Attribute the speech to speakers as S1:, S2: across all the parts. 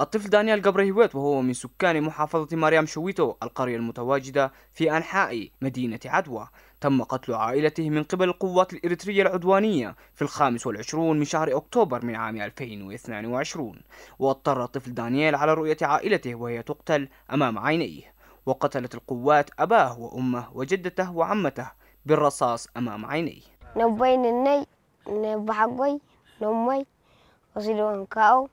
S1: الطفل دانيال قبرهوات وهو من سكان محافظة مريم شويتو القرية المتواجدة في أنحاء مدينة عدوى تم قتل عائلته من قبل القوات الإريترية العدوانية في الخامس والعشرون من شهر أكتوبر من عام 2022 واضطر الطفل دانيال على رؤية عائلته وهي تقتل أمام عينيه وقتلت القوات أباه وأمه وجدته وعمته بالرصاص أمام عينيه
S2: نبين الني نبحقوي نمي وصلوا كاو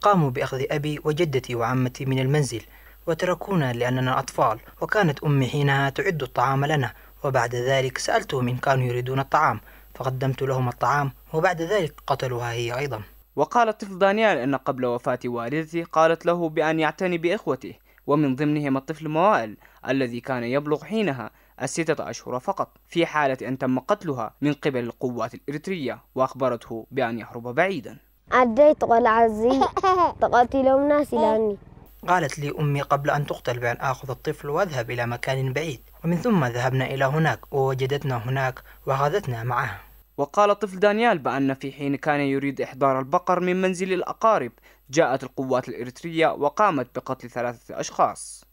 S3: قاموا بأخذ أبي وجدتي وعمتي من المنزل وتركونا لأننا أطفال وكانت أمي حينها تعد الطعام لنا وبعد ذلك سألتهم إن كانوا يريدون الطعام فقدمت لهم الطعام وبعد ذلك قتلوها هي أيضا
S1: وقال الطفل دانيال أن قبل وفاة والدته قالت له بأن يعتني بإخوته ومن ضمنهم الطفل موائل الذي كان يبلغ حينها الستة أشهر فقط في حالة أن تم قتلها من قبل القوات الإريترية وأخبرته بأن يهرب بعيدا
S2: عدي تقول عزي تقاتلهم ناس لاني
S1: قالت لي أمي
S3: قبل أن تقتل بأن آخذ الطفل وأذهب إلى مكان بعيد ومن ثم ذهبنا إلى هناك ووجدتنا هناك وأخذتنا معها
S1: وقال الطفل دانيال بأن في حين كان يريد إحضار البقر من منزل الأقارب جاءت القوات الإريترية وقامت بقتل ثلاثة أشخاص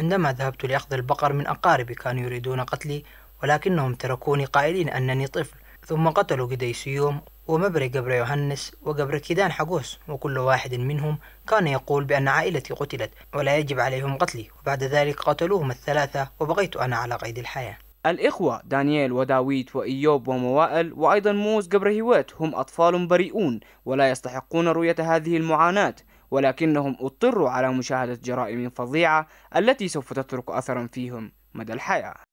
S3: عندما ذهبت لأخذ البقر من أقاربي كانوا يريدون قتلي ولكنهم تركوني قائلين أنني طفل ثم قتلوا قديسيوم ومبري قبر يوهنس وقبر كيدان حقوس وكل واحد منهم كان يقول بأن عائلتي قتلت ولا يجب عليهم قتلي وبعد ذلك قتلوهم الثلاثة وبقيت أنا على قيد الحياة
S1: الإخوة دانييل وداويت وإيوب وموائل وأيضا موز قبر هوات هم أطفال بريئون ولا يستحقون رؤية هذه المعاناة ولكنهم اضطروا على مشاهدة جرائم فظيعة التي سوف تترك أثرا فيهم مدى الحياة